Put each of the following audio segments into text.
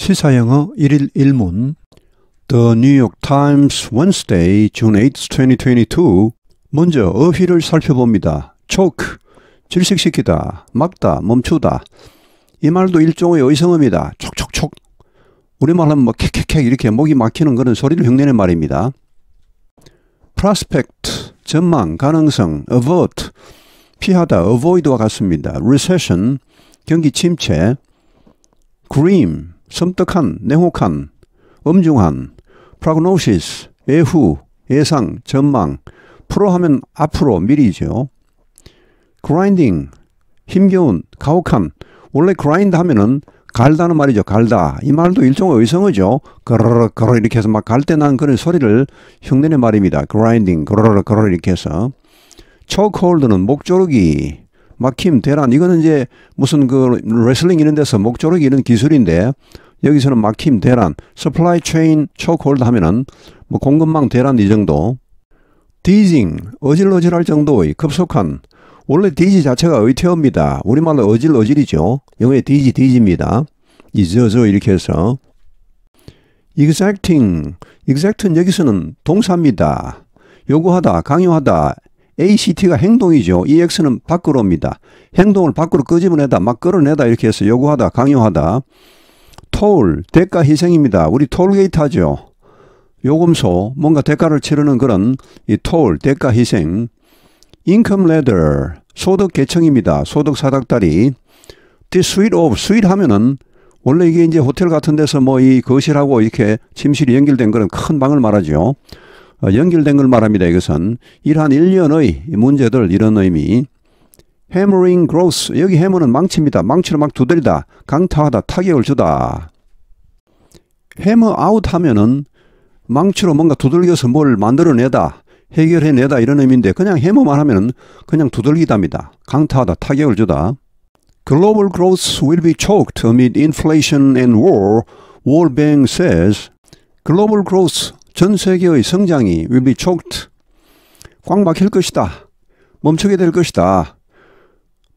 시사영어 1일 1문 The New York Times Wednesday, June 8, 2022 먼저 어휘를 살펴봅니다. choke, 질식시키다, 막다, 멈추다 이 말도 일종의 의성어입니다. 촉촉촉 우리말 하면 뭐 캑캑캑 이렇게 목이 막히는 그런 소리를 흉내낸 말입니다. prospect, 전망, 가능성, avert, 피하다, avoid와 같습니다. recession, 경기 침체, grim, 섬뜩한, 냉혹한, 엄중한, prognosis, 예후, 예상, 전망, 프로 하면 앞으로 미리죠. grinding, 힘겨운, 가혹한, 원래 grind 하면은 갈다는 말이죠. 갈다. 이 말도 일종의 의성어죠. 그러르 그러 이렇게 해서 막 갈때 나는 그런 소리를 흉내내 말입니다. grinding, 그러르 그러 이렇게 해서. chokehold는 목조르기, 막힘, 대란 이거는 이제 무슨 그 레슬링 이런 데서 목조르기 이런 기술인데 여기서는 막힘, 대란, supply chain c h o k e h o l 하면은 뭐 공급망 대란 이 정도. 디징, 어질어질할 정도의 급속한 원래 디지 자체가 의태어입니다. 우리말로 어질어질이죠. 영어에 디지 디지입니다. 이저저 이렇게 해서 exacting, exact은 여기서는 동사입니다. 요구하다, 강요하다, ACT가 행동이죠. EX는 밖으로옵니다 행동을 밖으로 끄집어내다, 막 끌어내다 이렇게 해서 요구하다, 강요하다. 톨, 대가 희생입니다. 우리 톨게이트 하죠. 요금소, 뭔가 대가를 치르는 그런 이 톨, 대가 희생. 인컴 레더, 소득 계층입니다. 소득 사닥다리. The suite of, suite 하면은 원래 이게 이제 호텔 같은 데서 뭐 이 거실하고 이렇게 침실이 연결된 그런 큰 방을 말하죠. 어, 연결된 걸 말합니다. 이것은 이러한 일련의 문제들 이런 의미 hammering growth 여기 해머는 망칩니다. 망치로 막 두드리다 강타하다 타격을 주다 해머 아웃 하면은 망치로 뭔가 두들겨서 뭘 만들어내다 해결해내다 이런 의미인데 그냥 해머만 하면은 그냥 두들기답니다. 강타하다 타격을 주다 Global growth will be choked amid inflation and war, World Bank says. 글로벌 growth, 전 세계의 성장이 will be choked. 꽉 막힐 것이다. 멈추게 될 것이다.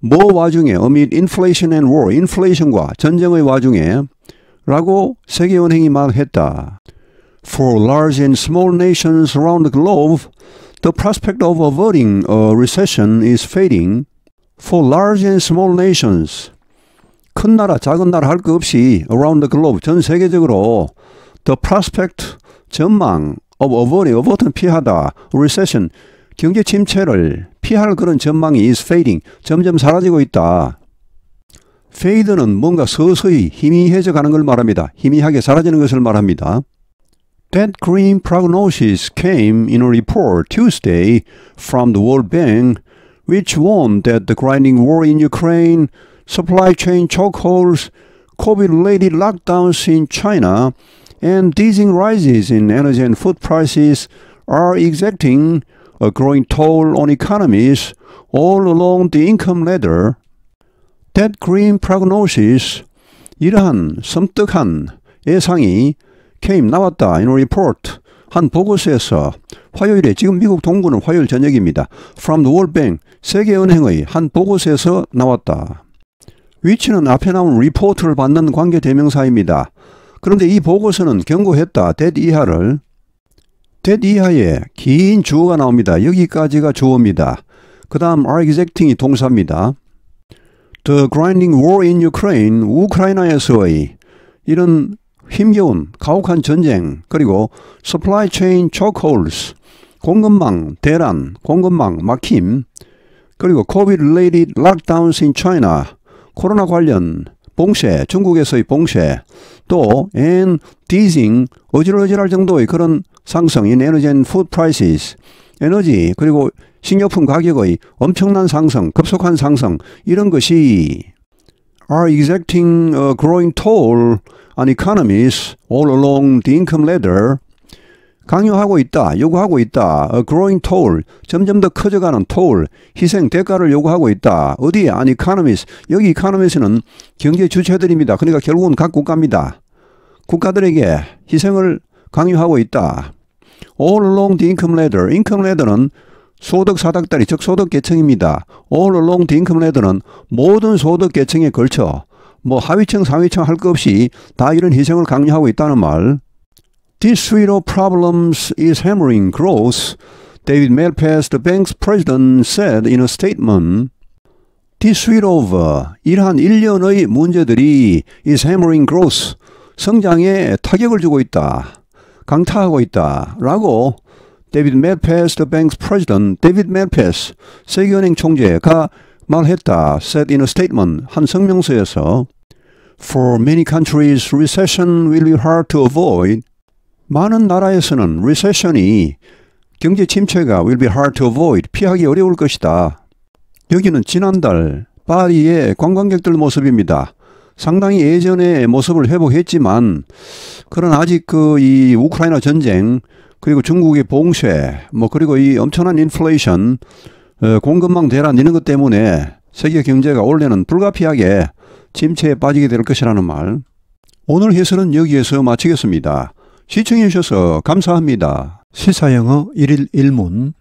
뭐 와중에 amid inflation and war, 인플레이션과 전쟁의 와중에 라고 세계은행이 말했다. For large and small nations around the globe, the prospect of averting a recession is fading. For large and small nations, 큰 나라, 작은 나라 할것 없이 around the globe, 전 세계적으로 the prospect 전망, of avoiding, avoid는 피하다, recession, 경제 침체를 피할 그런 전망이 is fading, 점점 사라지고 있다. fade는 뭔가 서서히 희미해져 가는 걸 말합니다. 희미하게 사라지는 것을 말합니다. That green prognosis came in a report Tuesday from the World Bank, which warned that the grinding war in Ukraine, supply chain chokeholds, COVID-related lockdowns in China, and dizzying rises in energy and food prices are exacting a growing toll on economies all along the income ladder. That grim prognosis, 이러한 섬뜩한 예상이 came 나왔다 in a report 한 보고서에서 화요일에 지금 미국 동부는 화요일 저녁입니다. From the World Bank 세계은행의 한 보고서에서 나왔다. 위치는 앞에 나온 리포트를 받는 관계 대명사입니다. 그런데 이 보고서는 경고했다. that 이하를 that 이하에 긴 주어가 나옵니다. 여기까지가 주어입니다. 그 다음 are exacting이 동사입니다. The grinding war in Ukraine, 우크라이나에서의 이런 힘겨운 가혹한 전쟁 그리고 supply chain chokeholds 공급망 대란 공급망 막힘 그리고 COVID related lockdowns in China 코로나 관련 봉쇄, 중국에서의 봉쇄, 또 and dizing 어질어질할 정도의 그런 상승 in energy and food prices 에너지 그리고 식료품 가격의 엄청난 상승, 급속한 상승 이런 것이 are exacting a growing toll on economies all along the income ladder 강요하고 있다, 요구하고 있다, A growing toll, 점점 더 커져가는 toll, 희생, 대가를 요구하고 있다. 어디에? 아니, economist. 여기 economist는 경제 주체들입니다. 그러니까 결국은 각 국가입니다. 국가들에게 희생을 강요하고 있다. All along the income ladder. income ladder는 소득 사닥다리, 즉 소득 계층입니다. All along the income ladder는 모든 소득 계층에 걸쳐 뭐 하위층, 상위층 할 것 없이 다 이런 희생을 강요하고 있다는 말. This suite of problems is hammering growth, David Malpass, the bank's president, said in a statement. This suite of 이러한 일련의 문제들이 is hammering growth, 성장에 타격을 주고 있다, 강타하고 있다, 라고 데이비드 멜패스, the bank's president, 데이비드 멜패스, 세계은행 총재가 말했다, said in a statement, 한 성명서에서 For many countries, recession will be hard to avoid. 많은 나라에서는 리세션이 경제 침체가 will be hard to avoid 피하기 어려울 것이다. 여기는 지난달 파리의 관광객들 모습입니다. 상당히 예전의 모습을 회복했지만 그런 아직 그 이 우크라이나 전쟁 그리고 중국의 봉쇄 뭐 그리고 이 엄청난 인플레이션 어, 공급망 대란 이런 것 때문에 세계 경제가 올해는 불가피하게 침체에 빠지게 될 것이라는 말. 오늘 해설은 여기에서 마치겠습니다. 시청해 주셔서 감사합니다. 시사영어 1일 1문